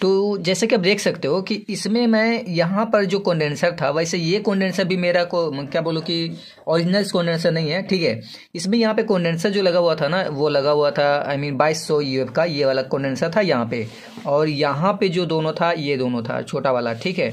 तो जैसे कि आप देख सकते हो कि इसमें मैं यहाँ पर जो कंडेंसर था वैसे ये कंडेंसर भी मेरा को क्या बोलो कि ओरिजिनल कंडेंसर नहीं है ठीक है इसमें यहाँ पे कंडेंसर जो लगा हुआ था ना वो लगा हुआ था आई मीन बाईस सौ यू का ये वाला कंडेंसर था यहाँ पे और यहाँ पे जो दोनों था ये दोनों था छोटा वाला ठीक है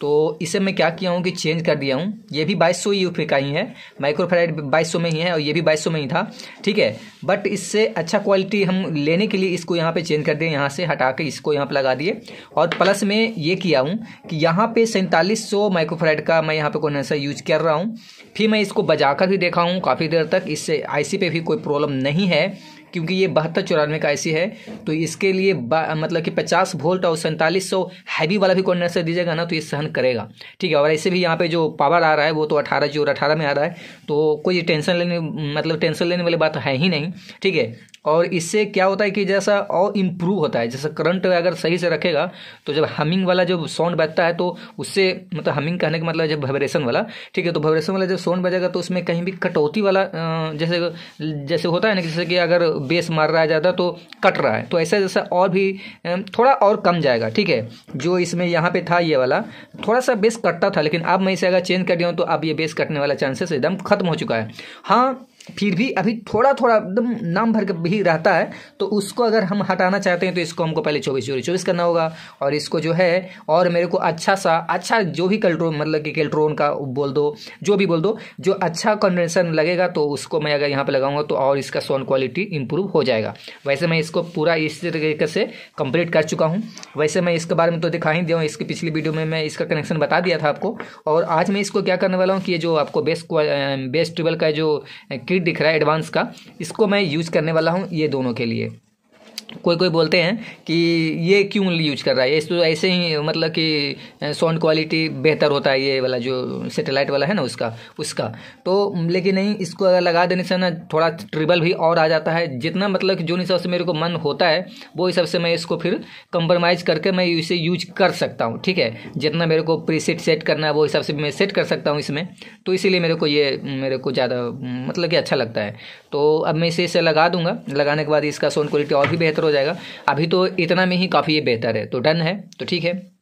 तो इसे मैं क्या किया हूँ कि चेंज कर दिया हूँ ये भी बाईस सौ यू का ही है माइक्रोफ्राइड बाईस सौ में ही है और ये भी बाईस सौ में ही था ठीक है बट इससे अच्छा क्वालिटी हम लेने के लिए इसको यहाँ पे चेंज कर दिए यहाँ से हटा के इसको यहाँ पर लगा दिए और प्लस में ये किया हूँ कि यहाँ पे सैंतालीस सौ माइक्रोफेराइड का मैं यहाँ पर कंडेंसर यूज कर रहा हूँ फिर मैं इसको बजा कर भी देखा हूँ काफ़ी देर तक इससे आई पे भी कोई प्रॉब्लम नहीं है क्योंकि ये बहत्तर चौरानवे का ऐसी है तो इसके लिए मतलब कि पचास वोल्ट और सैंतालीस सौ हैवी वाला भी कंडेंसर दीजिएगा ना तो ये सहन करेगा ठीक है और ऐसे भी यहाँ पे जो पावर आ रहा है वो तो अठारह जो अठारह में आ रहा है तो कोई टेंशन लेने मतलब टेंशन लेने वाली बात है ही नहीं ठीक है और इससे क्या होता है कि जैसा और इम्प्रूव होता है जैसे करंट अगर सही से रखेगा तो जब हमिंग वाला जब साउंड बजता है तो उससे मतलब हमिंग कहने का मतलब जब वाइब्रेशन वाला ठीक है तो वाइब्रेशन वाला जब साउंड बजेगा तो उसमें कहीं भी कटौती वाला जैसे जैसे होता है ना जैसे कि अगर बेस मार रहा है ज़्यादा तो कट रहा है तो ऐसा जैसा और भी थोड़ा और कम जाएगा ठीक है जो इसमें यहाँ पे था ये वाला थोड़ा सा बेस कटता था लेकिन अब मैं इसे अगर चेंज कर दिया हूँ तो अब ये बेस कटने वाला चांसेस एकदम खत्म हो चुका है हाँ फिर भी अभी थोड़ा थोड़ा एकदम नाम भर के भी रहता है तो उसको अगर हम हटाना चाहते हैं तो इसको हमको पहले चौबीस चौबीस चौबीस करना होगा और इसको जो है और मेरे को अच्छा सा अच्छा जो भी कल्ट्रोन मतलब कि कल्ट्रोन का बोल दो जो भी बोल दो जो अच्छा कंडेंसन लगेगा तो उसको मैं अगर यहाँ पर लगाऊंगा तो और इसका साउंड क्वालिटी इंप्रूव हो जाएगा वैसे मैं इसको पूरा इस तरीके से कंप्लीट कर चुका हूँ वैसे मैं इसके बारे में तो दिखा ही दिया हूँ इसकी पिछली वीडियो में मैं इसका कनेक्शन बता दिया था आपको और आज मैं इसको क्या करने वाला हूँ कि ये जो आपको बेस्ट बेस्ट ट्यूबवेल का जो किट दिख रहा है एडवांस का इसको मैं यूज़ करने वाला हूँ ये दोनों के लिए कोई कोई बोलते हैं कि ये क्यों यूज कर रहा है ये तो ऐसे ही मतलब कि साउंड क्वालिटी बेहतर होता है ये वाला जो सेटेलाइट वाला है ना उसका उसका तो लेकिन नहीं इसको अगर लगा देने से ना थोड़ा ट्रिबल भी और आ जाता है जितना मतलब कि जो हिसाब से मेरे को मन होता है वो हिसाब से मैं इसको फिर कंप्रोमाइज़ करके मैं इसे यूज कर सकता हूँ ठीक है जितना मेरे को प्री सेट करना है वो हिसाब से मैं सेट कर सकता हूँ इसमें तो इसीलिए मेरे को ये मेरे को ज़्यादा मतलब कि अच्छा लगता है तो अब मैं इसे इसे लगा दूँगा लगाने के बाद इसका साउंड क्वालिटी और भी बेहतर बेहतर हो जाएगा अभी तो इतना में ही काफ़ी ये बेहतर है तो डन है तो ठीक है